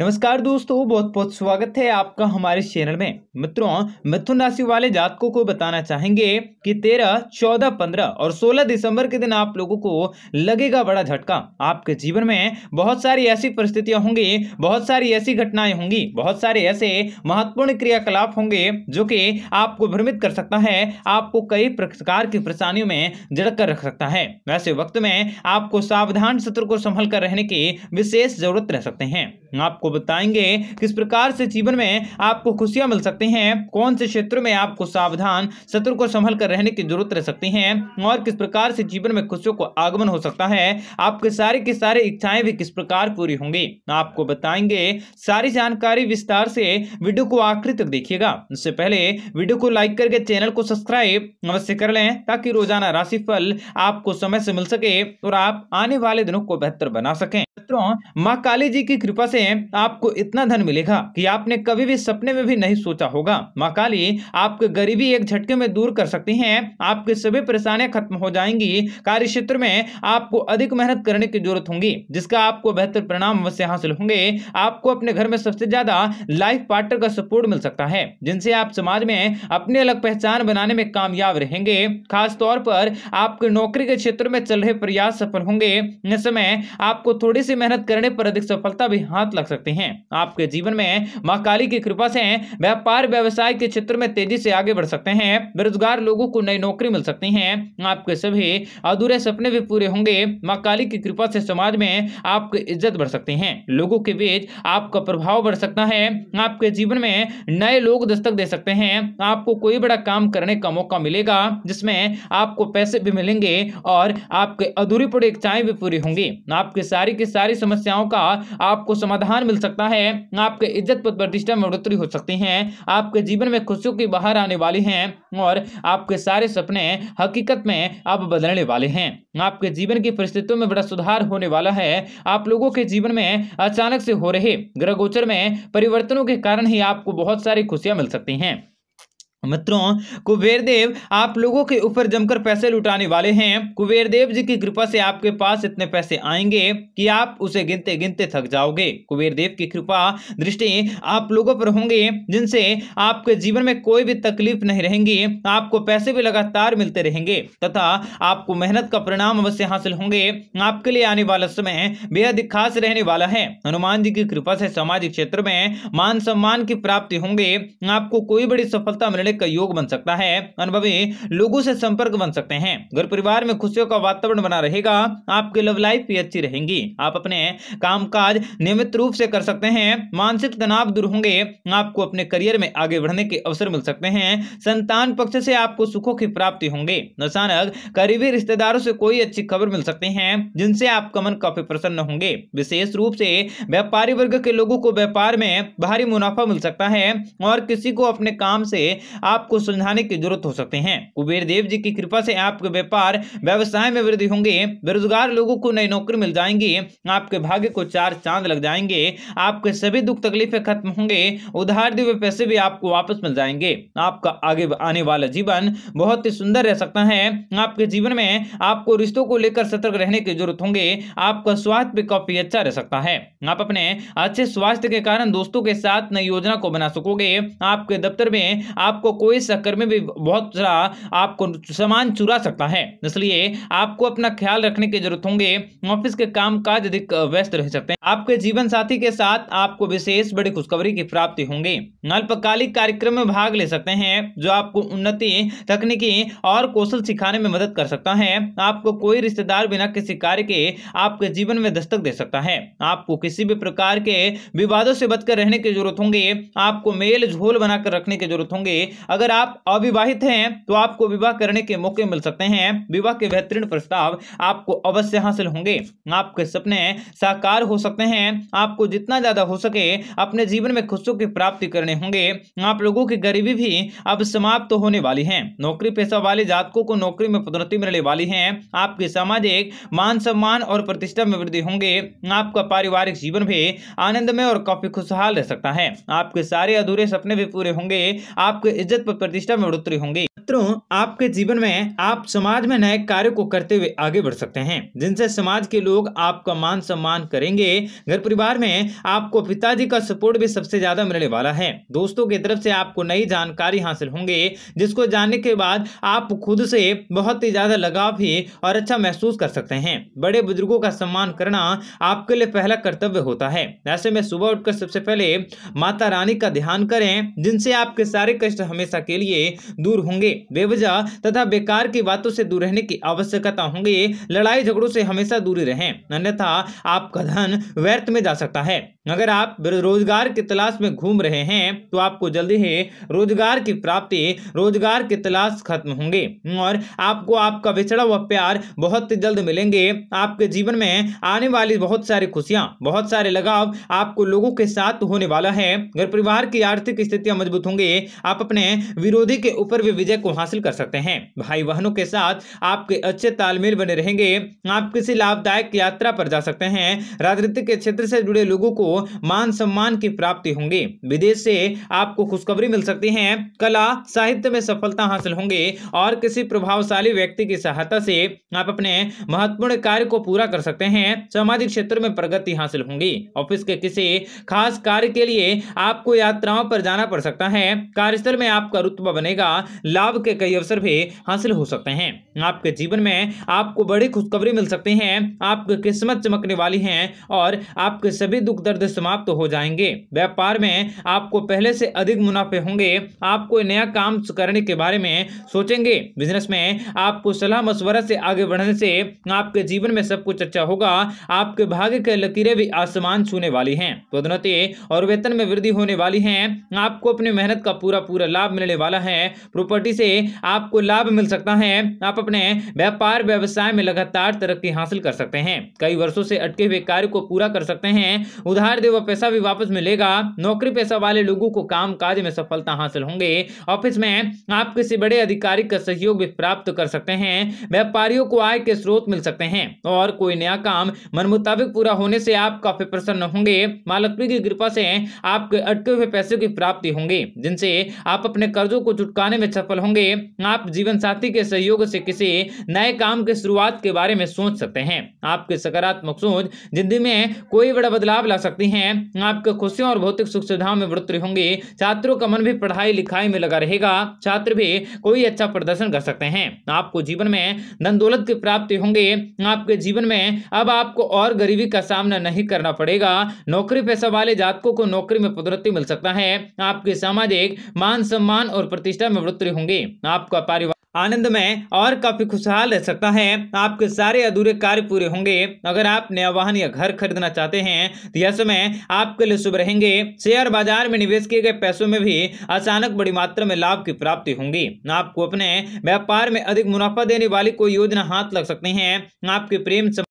नमस्कार दोस्तों बहुत बहुत स्वागत है आपका हमारे चैनल में मित्रों मिथुन राशि वाले जातकों को बताना चाहेंगे कि 13, 14, 15 और 16 दिसंबर के दिन आप लोगों को लगेगा बड़ा झटका आपके जीवन में बहुत सारी ऐसी परिस्थितियां होंगी बहुत सारी ऐसी घटनाएं होंगी बहुत सारे ऐसे महत्वपूर्ण क्रियाकलाप होंगे जो कि आपको भ्रमित कर सकता है आपको कई प्रकार की परेशानियों में जड़ कर रख सकता है वैसे वक्त में आपको सावधान सत्र को संभल कर रहने की विशेष जरूरत रह सकते हैं आपको बताएंगे किस प्रकार से जीवन में आपको खुशियां मिल सकती हैं कौन से क्षेत्र में आपको सावधान शत्रु को संभल कर रहने की जरूरत रह सकती है और किस प्रकार से जीवन में खुशियों को आगमन हो सकता है आपके सारे की सारी इच्छाएं भी किस प्रकार पूरी होंगी आपको बताएंगे सारी जानकारी विस्तार से वीडियो को आखिरी तक देखिएगा उससे पहले वीडियो को लाइक करके चैनल को सब्सक्राइब अवश्य कर लें ताकि रोजाना राशिफल आपको समय से मिल सके और आप आने वाले दिनों को बेहतर बना सकें मित्रों माँ काली जी की कृपा से आपको इतना धन मिलेगा कि आपने कभी भी सपने में भी नहीं सोचा होगा माँ काली आपके गरीबी एक झटके में दूर कर सकती हैं आपकी सभी परेशानियां खत्म हो जाएंगी कार्य क्षेत्र में आपको अधिक मेहनत करने की जरूरत होगी जिसका आपको बेहतर परिणाम अवश्य हासिल होंगे आपको अपने घर में सबसे ज्यादा लाइफ पार्टनर का सपोर्ट मिल सकता है जिनसे आप समाज में अपनी अलग पहचान बनाने में कामयाब रहेंगे खासतौर पर आपके नौकरी के क्षेत्र में चल रहे प्रयास सफल होंगे इस समय आपको थोड़ी सी मेहनत करने पर अधिक सफलता भी हाथ लग सकती सकते हैं आपके जीवन में माँ काली की कृपा से व्यापार व्यवसाय के क्षेत्र में तेजी से आगे बढ़ सकते हैं बेरोजगार लोगों को नई नौकरी मिल सकती है आपके सभी अधूरे सपने भी पूरे होंगे माँ काली की कृपा से समाज में आपकी इज्जत बढ़ सकती है लोगों के बीच आपका प्रभाव बढ़ सकता है आपके जीवन में नए लोग दस्तक दे सकते हैं आपको कोई बड़ा काम करने का मौका मिलेगा जिसमें आपको पैसे भी मिलेंगे और आपके अधूरी पड़ी इच्छाएं भी पूरी होंगी आपकी सारी की सारी समस्याओं का आपको समाधान मिल सकता है आपके इज्जत पर प्रतिष्ठा में बढ़ोतरी हो सकती है आपके जीवन में खुशियों की बाहर आने वाली है और आपके सारे सपने हकीकत में आप बदलने वाले हैं आपके जीवन की परिस्थितियों में बड़ा सुधार होने वाला है आप लोगों के जीवन में अचानक से हो रहे ग्रह गोचर में परिवर्तनों के कारण ही आपको बहुत सारी खुशियां मिल सकती हैं मित्रों कुबेर देव आप लोगों के ऊपर जमकर पैसे लुटाने वाले हैं कुबेर देव जी की कृपा से आपके पास इतने पैसे आएंगे कि आप उसे गिनते गिनते थक जाओगे कुबेर देव की कृपा दृष्टि आप लोगों पर होंगे जिनसे आपके जीवन में कोई भी तकलीफ नहीं रहेंगी आपको पैसे भी लगातार मिलते रहेंगे तथा आपको मेहनत का परिणाम अवश्य हासिल होंगे आपके लिए आने वाला समय बेहद खास रहने वाला है हनुमान जी की कृपा से सामाजिक क्षेत्र में मान सम्मान की प्राप्ति होंगे आपको कोई बड़ी सफलता मिलने मिलने का योग बन सकता है अनुभवी लोगों से संपर्क बन सकते हैं घर परिवार में खुशियों का वातावरण बना रहेगा आपकी लव लाइफ भी अच्छी रहेगी आप अपने कामकाज नियमित रूप से कर सकते हैं मानसिक तनाव दूर होंगे आपको अपने करियर में आगे बढ़ने के अवसर मिल सकते हैं संतान पक्ष से आपको सुखों की प्राप्ति होंगे अचानक करीबी रिश्तेदारों से कोई अच्छी खबर मिल सकते हैं जिनसे आपका मन काफी प्रसन्न होंगे विशेष रूप से व्यापारी वर्ग के लोगों को व्यापार में भारी मुनाफा मिल सकता है और किसी को अपने काम से आपको सुलझाने की जरूरत हो सकते हैं कुबेर देव जी की कृपा से आपके व्यापार व्यवसाय में वृद्धि होंगे बेरोजगार लोगों को नई नौकरी मिल जाएंगी आपके भाग्य को चार चांद लग जाएंगे आपके सभी दुख तकलीफें खत्म होंगे उधार दिए हुए पैसे भी आपको वापस मिल जाएंगे आपका आगे आने वाला जीवन बहुत ही सुंदर रह सकता है आपके जीवन में आपको रिश्तों को लेकर सतर्क रहने की जरूरत होंगे आपका स्वास्थ्य भी काफी अच्छा रह सकता है आप अपने अच्छे स्वास्थ्य के कारण दोस्तों के साथ नई योजना को बना सकोगे आपके दफ्तर में आपको आपको कोई चक्कर में भी बहुत सारा आपको सामान चुरा सकता है इसलिए आपको अपना ख्याल रखने की जरूरत होंगे ऑफिस के काम काज अधिक व्यस्त रह सकते हैं आपके जीवन साथी के साथ आपको विशेष बड़ी खुशखबरी की प्राप्ति होंगे अल्पकालिक कार्यक्रम में भाग ले सकते हैं जो आपको उन्नति तकनीकी और कौशल सिखाने में मदद कर सकता है आपको कोई रिश्तेदार बिना किसी कार्य के आपके जीवन में दस्तक दे सकता है आपको किसी भी प्रकार के विवादों से बचकर रहने की जरूरत होंगे आपको मेल झोल बनाकर रखने की जरूरत होंगे अगर आप अविवाहित हैं तो आपको विवाह करने के मौके मिल सकते हैं विवाह के बेहतरीन प्रस्ताव आपको अवश्य हासिल होंगे आपके सपने साकार हो सकते हैं आपको जितना ज्यादा हो सके अपने जीवन में खुशियों की प्राप्ति करने होंगे आप लोगों की गरीबी भी अब समाप्त तो होने वाली है नौकरी पेशा वाले जातकों को नौकरी में पदोन्नति मिलने वाली है आपके सामाजिक मान सम्मान और प्रतिष्ठा में वृद्धि होंगे आपका पारिवारिक जीवन भी आनंद में और काफी खुशहाल रह सकता है आपके सारे अधूरे सपने भी पूरे होंगे आपके इज्जत व प्रतिष्ठा में बढ़ोतरी होंगी मित्रों आपके जीवन में आप समाज में नए कार्य को करते हुए आगे बढ़ सकते हैं जिनसे समाज के लोग आपका मान सम्मान करेंगे घर परिवार में आपको पिताजी का सपोर्ट भी सबसे ज्यादा मिलने वाला है दोस्तों की तरफ से आपको नई जानकारी हासिल होंगे जिसको जानने के बाद आप खुद से बहुत ही ज्यादा लगाव भी और अच्छा महसूस कर सकते हैं बड़े बुजुर्गो का सम्मान करना आपके लिए पहला कर्तव्य होता है ऐसे में सुबह उठकर सबसे पहले माता रानी का ध्यान करें जिनसे आपके सारे कष्ट हमेशा के लिए दूर होंगे बेवजह तथा बेकार की बातों से दूर रहने की आवश्यकता होंगी लड़ाई झगड़ों से हमेशा दूरी रहें अन्यथा आपका धन व्यर्थ में जा सकता है अगर आप रोजगार की तलाश में घूम रहे हैं तो आपको जल्दी ही रोजगार की प्राप्ति रोजगार की तलाश खत्म होंगे और आपको आपका बिछड़ा हुआ प्यार बहुत ही जल्द मिलेंगे आपके जीवन में आने वाली बहुत सारी खुशियां बहुत सारे लगाव आपको लोगों के साथ होने वाला है घर परिवार की आर्थिक स्थितियां मजबूत होंगे आप अपने विरोधी के ऊपर भी विजय को हासिल कर सकते हैं भाई बहनों के साथ आपके अच्छे तालमेल बने रहेंगे आप किसी लाभदायक यात्रा पर जा सकते हैं राजनीतिक के क्षेत्र से जुड़े लोगों को मान सम्मान की प्राप्ति होंगी विदेश से आपको खुशखबरी मिल सकती है कला साहित्य में सफलता हासिल होंगे और किसी प्रभावशाली व्यक्ति की सहायता से आप अपने महत्वपूर्ण कार्य को पूरा कर सकते हैं सामाजिक क्षेत्र में प्रगति हासिल होंगी ऑफिस के किसी खास कार्य के लिए आपको यात्राओं पर जाना पड़ सकता है कार्यस्थल में आपका रुतबा बनेगा लाभ के कई अवसर भी हासिल हो सकते हैं आपके जीवन में आपको बड़ी खुशखबरी मिल सकती है आपकी किस्मत चमकने वाली है और आपके सभी दुख दर्द कर्ज समाप्त हो जाएंगे व्यापार में आपको पहले से अधिक मुनाफे होंगे आपको नया काम करने के बारे में सोचेंगे बिजनेस में आपको सलाह मशवरा से आगे बढ़ने से आपके जीवन में सब कुछ अच्छा होगा आपके भाग्य के लकीरें भी आसमान छूने वाली हैं पदोन्नति और वेतन में वृद्धि होने वाली है आपको अपनी मेहनत का पूरा पूरा लाभ मिलने वाला है प्रॉपर्टी से आपको लाभ मिल सकता है आप अपने व्यापार व्यवसाय में लगातार तरक्की हासिल कर सकते हैं कई वर्षों से अटके हुए कार्य को पूरा कर सकते हैं उधार उधार दे वह पैसा भी वापस मिलेगा नौकरी पैसा वाले लोगों को काम काज में सफलता हासिल होंगे ऑफिस में आप किसी बड़े अधिकारी का सहयोग भी प्राप्त कर सकते हैं व्यापारियों को आय के स्रोत मिल सकते हैं और कोई नया काम मन मुताबिक पूरा होने से आप काफी प्रसन्न होंगे माँ की कृपा से आपके अटके हुए पैसे की प्राप्ति होंगे जिनसे आप अपने कर्जों को छुटकाने में सफल होंगे आप जीवन साथी के सहयोग से किसी नए काम के शुरुआत के बारे में सोच सकते हैं आपके सकारात्मक सोच जिंदगी में कोई बड़ा बदलाव ला सकते सकती हैं आपके खुशियों और भौतिक सुख सुविधाओं में वृत्ति होंगे छात्रों का मन भी पढ़ाई लिखाई में लगा रहेगा छात्र भी कोई अच्छा प्रदर्शन कर सकते हैं आपको जीवन में धन दौलत की प्राप्ति होंगे आपके जीवन में अब आपको और गरीबी का सामना नहीं करना पड़ेगा नौकरी पैसा वाले जातकों को नौकरी में पदोन्नति मिल सकता है आपके सामाजिक मान सम्मान और प्रतिष्ठा में वृत्ति होंगी आपका पारिवारिक आनंद में और काफी खुशहाल रह सकता है आपके सारे अधूरे कार्य पूरे होंगे अगर आप नया वाहन या घर खरीदना चाहते हैं तो यह समय आपके लिए शुभ रहेंगे शेयर बाजार में निवेश किए गए पैसों में भी अचानक बड़ी मात्रा में लाभ की प्राप्ति होंगी आपको अपने व्यापार में अधिक मुनाफा देने वाली कोई योजना हाथ लग सकती है आपके प्रेम